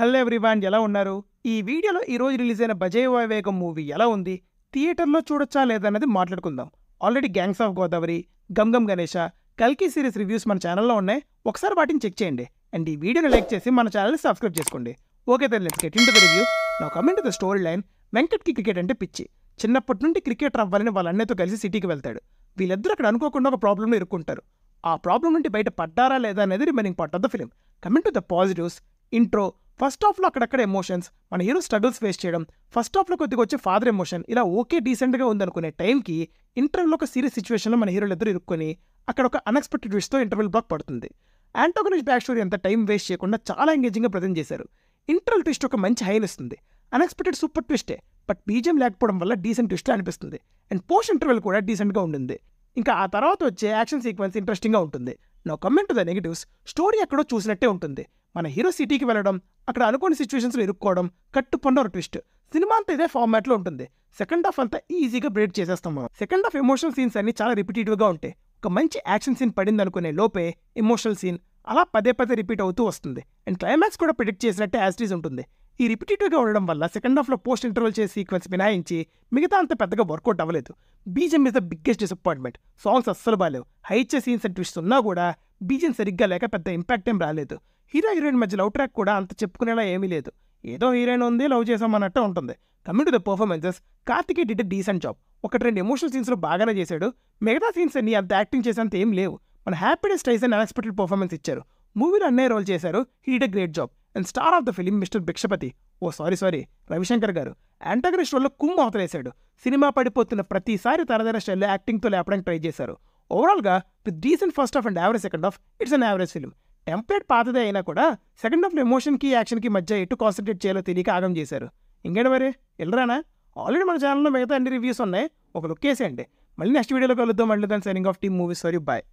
hello everyone ఎలా ఉన్నారు ఈ వీడియోలో ఈరోజు రిలీజ్ అయిన భజయ వావేగం మూవీ ఎలా ఉంది థియేటర్లో చూడొచ్చా లేదన్నది మాట్లాడుకుందాం already gangs of Godavari Gam Gam Ganesha కల్కి సిరీస్ రివ్యూస్ మన ఛానల్లో ఉన్నాయి ఒకసారి వాటిని చెక్ చేయండి అండ్ ఈ వీడియోని లైక్ చేసి మన ఛానల్ని సబ్స్క్రైబ్ చేసుకోండి okay then let's get the review నా కమెంట్ ద స్టోరీ లైన్ వెంకట్కి క్రికెట్ అంటే పిచ్చి చిన్నప్పటి నుండి క్రికెటర్ అవ్వాలని వాళ్ళ అన్నయ్యతో కలిసి సిటీకి వెళ్తాడు వీళ్ళిద్దరూ అక్కడ అనుకోకుండా ఒక ప్రాబ్లంలో ఇరుక్కుంటారు ఆ ప్రాబ్లం నుండి బయట పడ్డారా లేదా అనేది remaining part of the film coming to the positives intro first హాఫ్లో అక్కడక్కడ ఎమోషన్స్ మన హీరో స్ట్రగుల్స్ ఫేస్ చేయడం ఫస్ట్ హాఫ్లో కొద్దిగా వచ్చే ఫాదర్ ఎమోషన్ ఇలా ఓకే డీసెంట్గా ఉందనుకునే టైంకి ఇంటర్వ్యూలో ఒక సీరియస్ సిచ్యువేషన్లో మన హీరోలు ఇద్దరు ఇరుక్కొని అక్కడ ఒక అన్ఎక్స్పెక్టెడ్ ట్విస్ట్తో ఇంటర్వ్యూల్ బ్లాక్ పడుతుంది యాంటోగనిస్ట్ బ్యాక్ స్టోరీ అంత టైం వేస్ట్ చేయకుండా చాలా ఎంగేజింగ్గా ప్రజెంట్ చేశారు ఇంటర్వల్ ట్విస్ట్ ఒక మంచి హైన్ ఇస్తుంది అన్ఎక్స్పెక్టెడ్ సూపర్ ట్విస్టే బట్ బీజం లేకపోవడం వల్ల డీసెంట్ ట్విస్ట్ అనిపిస్తుంది అండ్ పోస్ట్ ఇంటర్వెల్ కూడా డీసెంట్గా ఉంటుంది ఇంకా ఆ తర్వాత వచ్చే యాక్షన్ సీక్వెన్స్ ఇంట్రెస్టింగ్గా ఉంటుంది no comment to the negatives story ఎక్కడో చూసినట్టే ఉంటుంది మన హీరో సిటీకి వెళ్ళడం అక్కడ అనుకోని సిచ్యువేషన్స్లో ఇరుక్కోవడం కట్టు పండు ట్విస్ట్ సినిమా అంతా ఇదే ఫార్మాట్లో ఉంటుంది సెకండ్ హాఫ్ అంతా ఈజీగా బ్రేడ్ చేసేస్తాం మనం సెకండ్ హాఫ్ ఎమోషనల్ సీన్స్ అన్ని చాలా రిపిటేటివ్గా ఉంటాయి ఒక మంచి యాక్షన్ సీన్ పడింది అనుకునే లోపే ఎమోషనల్ సీన్ అలా పదే పదే రిపీట్ అవుతూ వస్తుంది అండ్ క్లైమాక్స్ కూడా ప్రిడిక్ట్ చేసినట్టే యాజ్టీజ్ ఉంటుంది ఈ రిపీటేటివ్గా ఉండడం వల్ల సెకండ్ హాఫ్లో పోస్ట్ ఇంటర్వల్ చేసి సీక్వెన్స్ మినాయించి మిగతా అంత పెద్దగా వర్కౌట్ అవ్వలేదు BGM is the biggest disappointment songs అస్సలు బాగాలేవు హైచే సీన్స్ అండ్ ట్విస్ట్ ఉన్నా కూడా బీజం సరిగ్గా లేక పెద్ద ఇంపాక్ట్ ఏం రాలేదు హీరో హీరోయిన్ మధ్య లవ్ ట్రాక్ కూడా అంత చెప్పుకునేలా ఏమీ లేదు ఏదో హీరోయిన్ ఉంది లవ్ చేసామన్నట్టు ఉంటుంది coming to the performances Karthikeya did decent job ఒకటి రెండు ఎమోషనల్ సీన్స్లో బాగానే చేశాడు మిగతా సీన్స్ అన్ని అంత యాక్టింగ్ చేసేంత ఏం లేవు మన హ్యాపీనెస్ టైజ్ అని అన్ఎక్స్పెక్టెడ్ పర్ఫార్మెన్స్ ఇచ్చారు మూవీలో అన్నయ్య రోల్ చేశారు he did great job and star of the film mister Bhikshapati oh sorry sorry Ravishankar గారు యాంటాగనిస్ట్ రోల్లో కుమ్ అవతలేశాడు సినిమా పడిపోతున్న ప్రతిసారి తరదర స్టైల్లో యాక్టింగ్తో లేపడానికి ట్రై చేశారు ఓవరాల్గా with decent first half and average second half it's an average film template పాతదే అయినా కూడా సెకండ్ హాఫ్లో ఎమోషన్కి యాక్షన్కి మధ్య ఎటు కాన్సన్ట్రేట్ చేయాలో తెలియక ఆగం చేశారు ఇంకేంటి మరి వెళ్ళరానా ఆల్రెడీ మన ఛానల్లో మిగతా అన్ని రివ్యూస్ ఉన్నాయి ఒక లుక్ వేసేయండి మళ్ళీ నెక్స్ట్ వీడియోలో కలుద్దాం మళ్ళీ దాని signing off team movies sorry bye